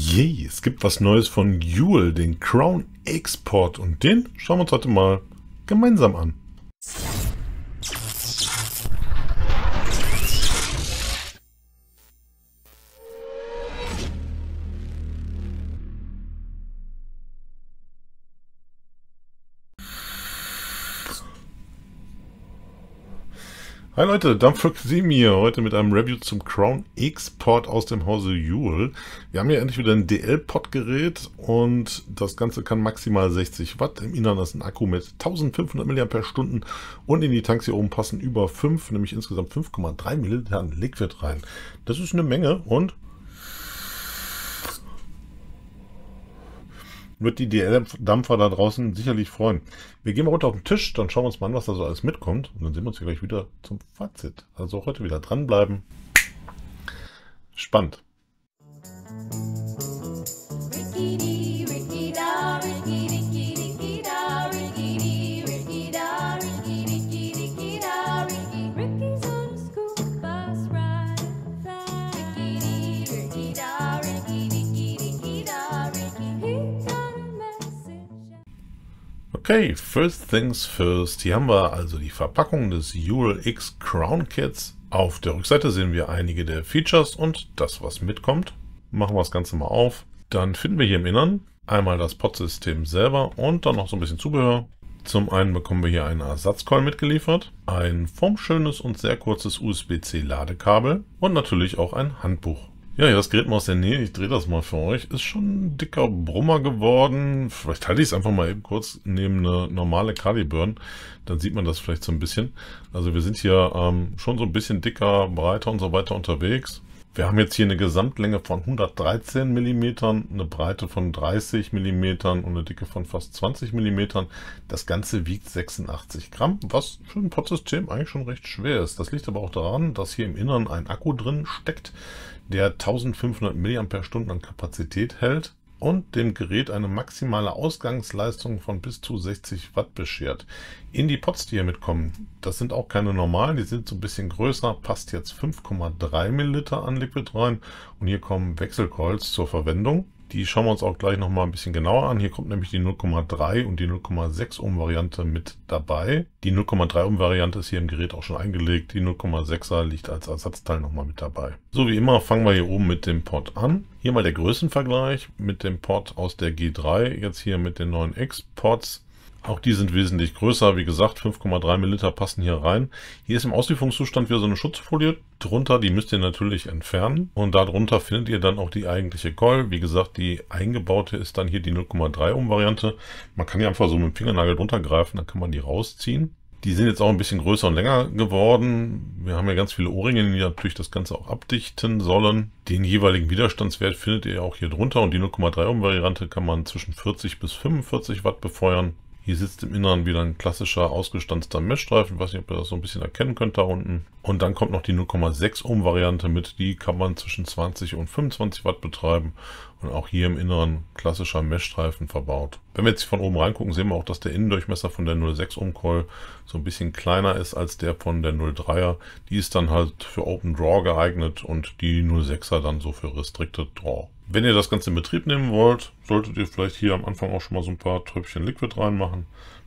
Yay, es gibt was Neues von Juul, den Crown Export. Und den schauen wir uns heute mal gemeinsam an. Hi Leute, Dampfroxim hier, heute mit einem Review zum Crown X-Port aus dem Hause Jule. Wir haben hier endlich wieder ein DL-Port-Gerät und das Ganze kann maximal 60 Watt. Im Innern ist ein Akku mit 1500 mAh und in die Tanks hier oben passen über 5, nämlich insgesamt 5,3 ml Liquid rein. Das ist eine Menge und wird die DL-Dampfer da draußen sicherlich freuen. Wir gehen mal runter auf den Tisch, dann schauen wir uns mal an, was da so alles mitkommt. Und dann sehen wir uns hier gleich wieder zum Fazit. Also heute wieder dranbleiben. Spannend. Rickety, Okay, first things first. Hier haben wir also die Verpackung des Ural X Crown Kits. Auf der Rückseite sehen wir einige der Features und das, was mitkommt. Machen wir das Ganze mal auf. Dann finden wir hier im Innern einmal das Pod-System selber und dann noch so ein bisschen Zubehör. Zum einen bekommen wir hier einen Ersatzcoil mitgeliefert, ein formschönes und sehr kurzes USB-C-Ladekabel und natürlich auch ein Handbuch. Ja, hier das Gerät mal aus der Nähe. Ich drehe das mal für euch. Ist schon ein dicker Brummer geworden. Vielleicht halte ich es einfach mal eben kurz neben eine normale Caliburn. Dann sieht man das vielleicht so ein bisschen. Also wir sind hier ähm, schon so ein bisschen dicker, breiter und so weiter unterwegs. Wir haben jetzt hier eine Gesamtlänge von 113 mm, eine Breite von 30 mm und eine Dicke von fast 20 mm. Das Ganze wiegt 86 Gramm, was für ein pod eigentlich schon recht schwer ist. Das liegt aber auch daran, dass hier im Inneren ein Akku drin steckt, der 1500 mAh an Kapazität hält und dem Gerät eine maximale Ausgangsleistung von bis zu 60 Watt beschert. In die Pots, die hier mitkommen, das sind auch keine normalen, die sind so ein bisschen größer, passt jetzt 5,3 Milliliter an Liquid rein und hier kommen Wechselcoils zur Verwendung. Die schauen wir uns auch gleich nochmal ein bisschen genauer an. Hier kommt nämlich die 0,3 und die 0,6 Ohm Variante mit dabei. Die 0,3 Ohm Variante ist hier im Gerät auch schon eingelegt. Die 0,6er liegt als Ersatzteil nochmal mit dabei. So wie immer fangen wir hier oben mit dem Port an. Hier mal der Größenvergleich mit dem Port aus der G3, jetzt hier mit den neuen X-Ports auch die sind wesentlich größer. Wie gesagt, 5,3 ml passen hier rein. Hier ist im Auslieferungszustand wieder so eine Schutzfolie drunter. Die müsst ihr natürlich entfernen. Und darunter findet ihr dann auch die eigentliche Keul. Wie gesagt, die eingebaute ist dann hier die 0,3 Ohm Variante. Man kann die einfach so mit dem Fingernagel drunter greifen. Dann kann man die rausziehen. Die sind jetzt auch ein bisschen größer und länger geworden. Wir haben ja ganz viele Ohrringe, die natürlich das Ganze auch abdichten sollen. Den jeweiligen Widerstandswert findet ihr auch hier drunter und die 0,3 Ohm Variante kann man zwischen 40 bis 45 Watt befeuern. Hier sitzt im Inneren wieder ein klassischer ausgestanzter Messstreifen. Ich weiß nicht, ob ihr das so ein bisschen erkennen könnt da unten. Und dann kommt noch die 0,6 Ohm Variante mit. Die kann man zwischen 20 und 25 Watt betreiben. Und auch hier im Inneren klassischer Messstreifen verbaut. Wenn wir jetzt von oben reingucken, sehen wir auch, dass der Innendurchmesser von der 0,6 Ohm Coil so ein bisschen kleiner ist als der von der 0,3er. Die ist dann halt für Open Draw geeignet und die 0,6er dann so für Restricted Draw. Wenn ihr das Ganze in Betrieb nehmen wollt, solltet ihr vielleicht hier am Anfang auch schon mal so ein paar Tröpfchen Liquid reinmachen.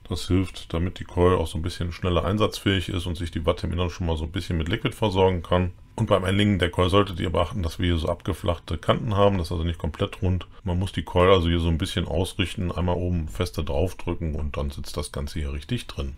Das hilft, damit die Coil auch so ein bisschen schneller einsatzfähig ist und sich die Watte im Inneren schon mal so ein bisschen mit Liquid versorgen kann. Und beim Einlegen der Coil solltet ihr beachten, dass wir hier so abgeflachte Kanten haben. Das ist also nicht komplett rund. Man muss die Coil also hier so ein bisschen ausrichten, einmal oben fester draufdrücken und dann sitzt das Ganze hier richtig drin.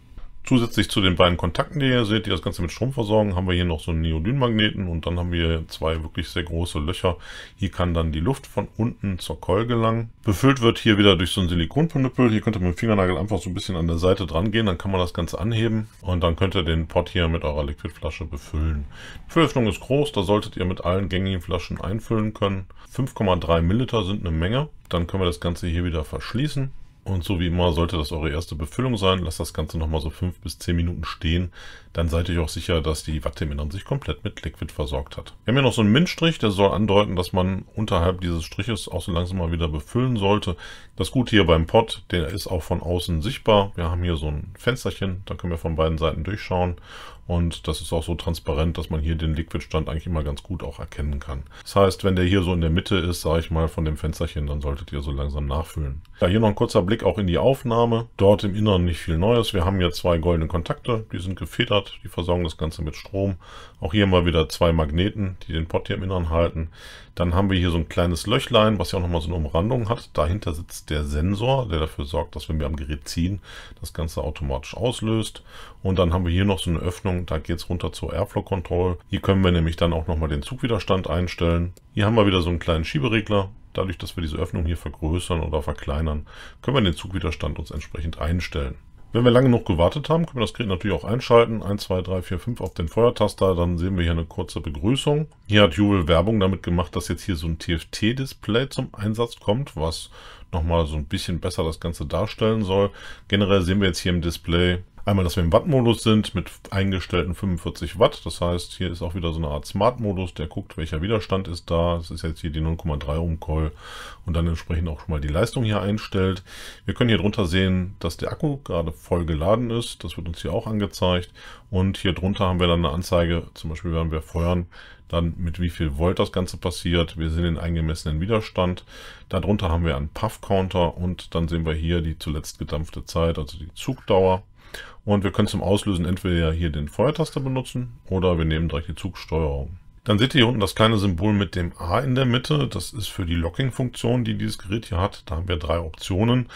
Zusätzlich zu den beiden Kontakten, die ihr seht, die das Ganze mit Strom versorgen, haben wir hier noch so einen Neodynmagneten und dann haben wir zwei wirklich sehr große Löcher. Hier kann dann die Luft von unten zur Keul gelangen. Befüllt wird hier wieder durch so einen Silikonpunüppel. Hier könnt ihr mit dem Fingernagel einfach so ein bisschen an der Seite dran gehen, dann kann man das Ganze anheben und dann könnt ihr den Pot hier mit eurer Liquidflasche befüllen. Die Füllöffnung ist groß, da solltet ihr mit allen gängigen Flaschen einfüllen können. 5,3 Milliliter sind eine Menge. Dann können wir das Ganze hier wieder verschließen und so wie immer sollte das eure erste Befüllung sein. Lasst das Ganze nochmal so fünf bis zehn Minuten stehen. Dann seid ihr auch sicher, dass die Watte im Inneren sich komplett mit Liquid versorgt hat. Wir haben hier noch so einen Mintstrich, der soll andeuten, dass man unterhalb dieses Striches auch so langsam mal wieder befüllen sollte. Das Gute hier beim Pot, der ist auch von außen sichtbar. Wir haben hier so ein Fensterchen, da können wir von beiden Seiten durchschauen. Und das ist auch so transparent, dass man hier den Liquidstand eigentlich immer ganz gut auch erkennen kann. Das heißt, wenn der hier so in der Mitte ist, sage ich mal, von dem Fensterchen, dann solltet ihr so langsam nachfüllen. Ja, hier noch ein kurzer Blick auch in die Aufnahme. Dort im Inneren nicht viel Neues. Wir haben hier zwei goldene Kontakte, die sind gefedert, die versorgen das Ganze mit Strom. Auch hier mal wieder zwei Magneten, die den Pott hier im Inneren halten. Dann haben wir hier so ein kleines Löchlein, was ja auch nochmal so eine Umrandung hat. Dahinter sitzt der Sensor, der dafür sorgt, dass wenn wir am Gerät ziehen, das Ganze automatisch auslöst. Und dann haben wir hier noch so eine Öffnung, Einstellungen. Da geht es runter zur Airflow Control. Hier können wir nämlich dann auch nochmal den Zugwiderstand einstellen. Hier haben wir wieder so einen kleinen Schieberegler. Dadurch, dass wir diese Öffnung hier vergrößern oder verkleinern, können wir den Zugwiderstand uns entsprechend einstellen. Wenn wir lange genug gewartet haben, können wir das Gerät natürlich auch einschalten. 1, 2, 3, 4, 5 auf den Feuertaster. Dann sehen wir hier eine kurze Begrüßung. Hier hat Jubel Werbung damit gemacht, dass jetzt hier so ein TFT-Display zum Einsatz kommt, was nochmal so ein bisschen besser das Ganze darstellen soll. Generell sehen wir jetzt hier im Display Einmal, dass wir im Watt-Modus sind mit eingestellten 45 Watt. Das heißt, hier ist auch wieder so eine Art Smart-Modus, der guckt, welcher Widerstand ist da. Das ist jetzt hier die 0,3 Ohm Coil und dann entsprechend auch schon mal die Leistung hier einstellt. Wir können hier drunter sehen, dass der Akku gerade voll geladen ist. Das wird uns hier auch angezeigt. Und hier drunter haben wir dann eine Anzeige, zum Beispiel werden wir feuern, dann mit wie viel Volt das Ganze passiert. Wir sehen den eingemessenen Widerstand. Darunter haben wir einen Puff-Counter und dann sehen wir hier die zuletzt gedampfte Zeit, also die Zugdauer. Und wir können zum Auslösen entweder hier den Feuertaster benutzen oder wir nehmen direkt die Zugsteuerung. Dann seht ihr hier unten das kleine Symbol mit dem A in der Mitte. Das ist für die Locking-Funktion, die dieses Gerät hier hat. Da haben wir drei Optionen.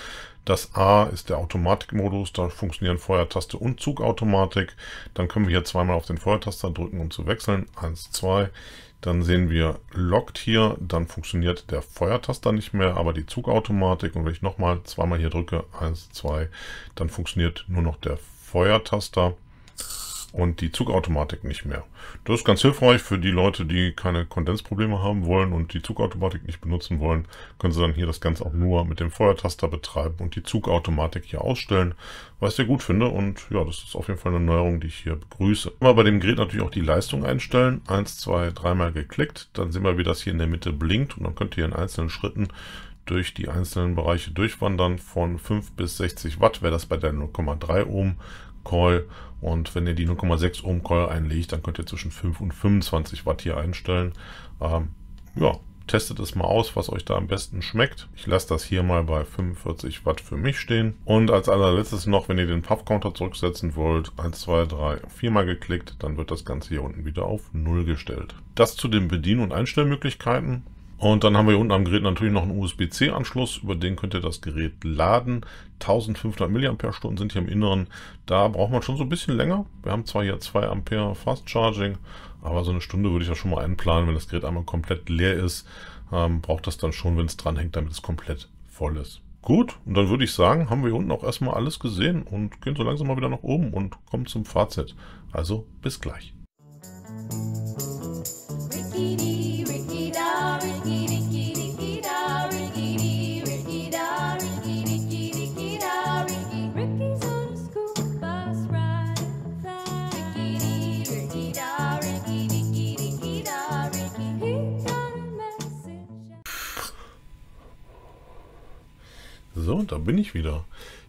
Das A ist der Automatikmodus, da funktionieren Feuertaste und Zugautomatik. Dann können wir hier zweimal auf den Feuertaster drücken, um zu wechseln. Eins, zwei. Dann sehen wir lockt hier, dann funktioniert der Feuertaster nicht mehr, aber die Zugautomatik. Und wenn ich nochmal zweimal hier drücke, eins, zwei, dann funktioniert nur noch der Feuertaster und die Zugautomatik nicht mehr. Das ist ganz hilfreich für die Leute, die keine Kondensprobleme haben wollen und die Zugautomatik nicht benutzen wollen, können sie dann hier das Ganze auch nur mit dem Feuertaster betreiben und die Zugautomatik hier ausstellen, was ich sehr gut finde und ja, das ist auf jeden Fall eine Neuerung, die ich hier begrüße. Mal bei dem Gerät natürlich auch die Leistung einstellen, eins, zwei, dreimal geklickt, dann sehen wir, wie das hier in der Mitte blinkt und dann könnt ihr in einzelnen Schritten durch die einzelnen Bereiche durchwandern. Von 5 bis 60 Watt wäre das bei der 0,3 Ohm Call. Und wenn ihr die 0,6 Ohm Call einlegt, dann könnt ihr zwischen 5 und 25 Watt hier einstellen. Ähm, ja, testet es mal aus, was euch da am besten schmeckt. Ich lasse das hier mal bei 45 Watt für mich stehen. Und als allerletztes noch, wenn ihr den Puff-Counter zurücksetzen wollt, 1, 2, 3, 4 mal geklickt, dann wird das Ganze hier unten wieder auf 0 gestellt. Das zu den Bedien- und Einstellmöglichkeiten. Und dann haben wir hier unten am Gerät natürlich noch einen USB-C-Anschluss, über den könnt ihr das Gerät laden. 1500 mAh sind hier im Inneren, da braucht man schon so ein bisschen länger. Wir haben zwar hier 2 Ampere Fast Charging, aber so eine Stunde würde ich ja schon mal einplanen, wenn das Gerät einmal komplett leer ist. Ähm, braucht das dann schon, wenn es dranhängt, damit es komplett voll ist. Gut, und dann würde ich sagen, haben wir hier unten auch erstmal alles gesehen und gehen so langsam mal wieder nach oben und kommen zum Fazit. Also bis gleich. Rickety, So, da bin ich wieder.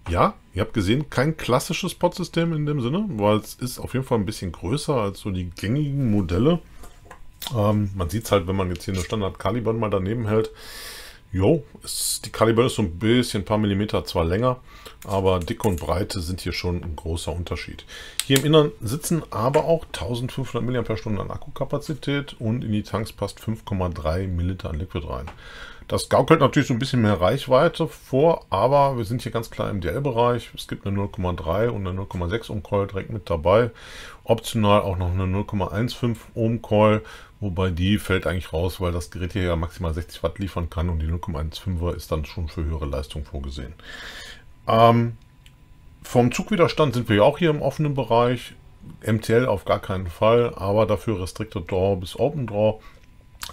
Ja, ihr habt gesehen, kein klassisches Pod-System in dem Sinne, weil es ist auf jeden Fall ein bisschen größer als so die gängigen Modelle. Ähm, man sieht es halt, wenn man jetzt hier eine Standard-Caliban mal daneben hält. Jo, ist, die Caliban ist so ein bisschen, ein paar Millimeter zwar länger, aber Dicke und Breite sind hier schon ein großer Unterschied. Hier im Innern sitzen aber auch 1500 mAh an Akkukapazität und in die Tanks passt 5,3 ml an Liquid rein. Das gaukelt natürlich so ein bisschen mehr Reichweite vor, aber wir sind hier ganz klar im DL-Bereich. Es gibt eine 0,3 und eine 0,6 Ohm-Coil direkt mit dabei. Optional auch noch eine 0,15 Ohm-Coil, wobei die fällt eigentlich raus, weil das Gerät hier ja maximal 60 Watt liefern kann und die 0,15er ist dann schon für höhere Leistung vorgesehen. Ähm, vom Zugwiderstand sind wir ja auch hier im offenen Bereich. MTL auf gar keinen Fall, aber dafür Restricted Draw bis Open Draw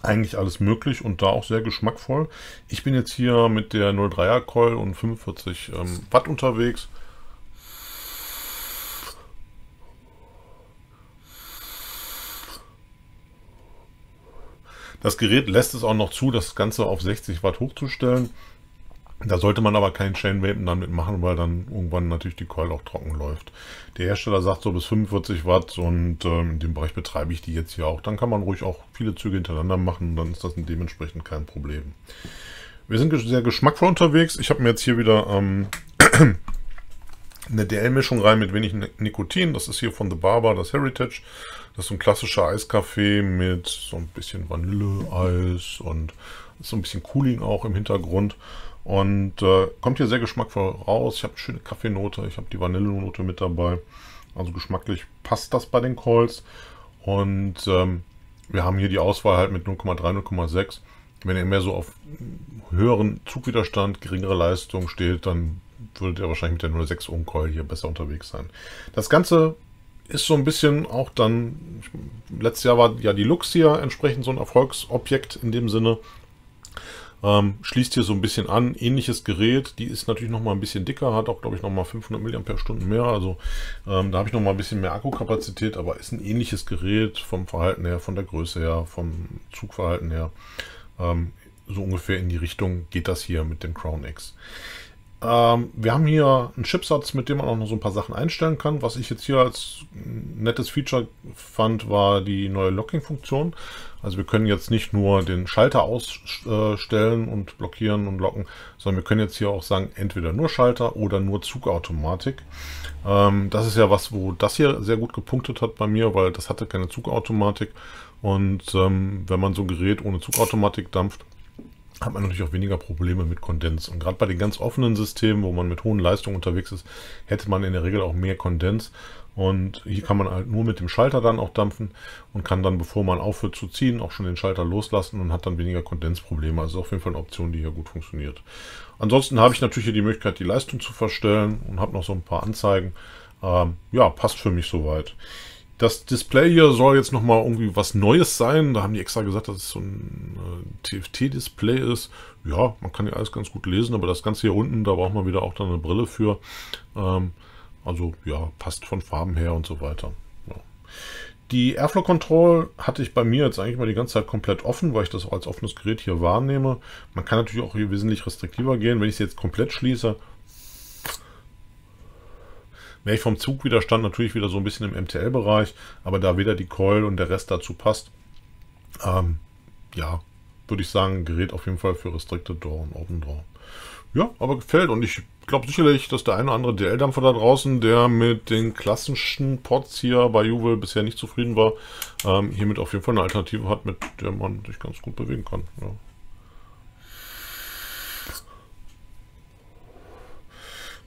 eigentlich alles möglich und da auch sehr geschmackvoll. Ich bin jetzt hier mit der 03er Coil und 45 ähm, Watt unterwegs. Das Gerät lässt es auch noch zu, das Ganze auf 60 Watt hochzustellen. Da sollte man aber keinen Chainwapen damit machen, weil dann irgendwann natürlich die Coil auch trocken läuft. Der Hersteller sagt so bis 45 Watt und ähm, in dem Bereich betreibe ich die jetzt hier auch. Dann kann man ruhig auch viele Züge hintereinander machen, und dann ist das dementsprechend kein Problem. Wir sind sehr geschmackvoll unterwegs. Ich habe mir jetzt hier wieder ähm, eine DL-Mischung rein mit wenig Nikotin. Das ist hier von The Barber, das Heritage. Das ist so ein klassischer Eiskaffee mit so ein bisschen Vanilleeis und so ein bisschen Cooling auch im Hintergrund. Und äh, kommt hier sehr geschmackvoll raus. Ich habe eine schöne Kaffeenote, ich habe die Vanillenote mit dabei. Also geschmacklich passt das bei den Calls. Und ähm, wir haben hier die Auswahl halt mit 0,3, 0,6. Wenn ihr mehr so auf höheren Zugwiderstand, geringere Leistung steht, dann würdet ihr wahrscheinlich mit der 06 Ohm Umkeul hier besser unterwegs sein. Das Ganze ist so ein bisschen auch dann, letztes Jahr war ja die Lux hier entsprechend so ein Erfolgsobjekt in dem Sinne. Ähm, schließt hier so ein bisschen an, ähnliches Gerät, die ist natürlich nochmal ein bisschen dicker, hat auch glaube ich nochmal 500 mAh mehr, also ähm, da habe ich nochmal ein bisschen mehr Akkukapazität, aber ist ein ähnliches Gerät vom Verhalten her, von der Größe her, vom Zugverhalten her. Ähm, so ungefähr in die Richtung geht das hier mit dem Crown X. Ähm, wir haben hier einen Chipsatz, mit dem man auch noch so ein paar Sachen einstellen kann. Was ich jetzt hier als nettes Feature fand, war die neue Locking-Funktion. Also wir können jetzt nicht nur den Schalter ausstellen und blockieren und locken, sondern wir können jetzt hier auch sagen, entweder nur Schalter oder nur Zugautomatik. Ähm, das ist ja was, wo das hier sehr gut gepunktet hat bei mir, weil das hatte keine Zugautomatik. Und ähm, wenn man so ein Gerät ohne Zugautomatik dampft, hat man natürlich auch weniger Probleme mit Kondens. Und gerade bei den ganz offenen Systemen, wo man mit hohen Leistungen unterwegs ist, hätte man in der Regel auch mehr Kondens. Und hier kann man halt nur mit dem Schalter dann auch dampfen und kann dann, bevor man aufhört zu ziehen, auch schon den Schalter loslassen und hat dann weniger Kondensprobleme. Also auf jeden Fall eine Option, die hier gut funktioniert. Ansonsten habe ich natürlich hier die Möglichkeit, die Leistung zu verstellen und habe noch so ein paar Anzeigen. Ähm, ja, passt für mich soweit. Das Display hier soll jetzt nochmal irgendwie was Neues sein. Da haben die extra gesagt, das ist so ein TFT-Display ist, ja, man kann ja alles ganz gut lesen, aber das Ganze hier unten, da braucht man wieder auch dann eine Brille für. Ähm, also ja, passt von Farben her und so weiter. Ja. Die Airflow Control hatte ich bei mir jetzt eigentlich mal die ganze Zeit komplett offen, weil ich das auch als offenes Gerät hier wahrnehme. Man kann natürlich auch hier wesentlich restriktiver gehen. Wenn ich es jetzt komplett schließe, wäre ich vom Zugwiderstand natürlich wieder so ein bisschen im MTL-Bereich, aber da weder die Coil und der Rest dazu passt, ähm, ja, würde ich sagen, gerät auf jeden Fall für Restricted Door und Open Door. Ja, aber gefällt und ich glaube sicherlich, dass der eine oder andere DL-Dampfer da draußen, der mit den klassischen Pots hier bei Juve bisher nicht zufrieden war, ähm, hiermit auf jeden Fall eine Alternative hat, mit der man sich ganz gut bewegen kann. Ja.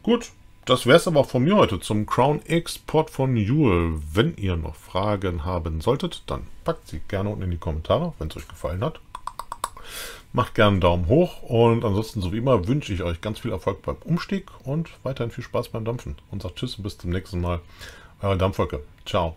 Gut, das wäre es aber von mir heute zum Crown X Port von Juwel. Wenn ihr noch Fragen haben solltet, dann packt sie gerne unten in die Kommentare, wenn es euch gefallen hat. Macht gerne einen Daumen hoch und ansonsten, so wie immer, wünsche ich euch ganz viel Erfolg beim Umstieg und weiterhin viel Spaß beim Dampfen. Und sagt Tschüss und bis zum nächsten Mal. Eure Dampfwolke. Ciao.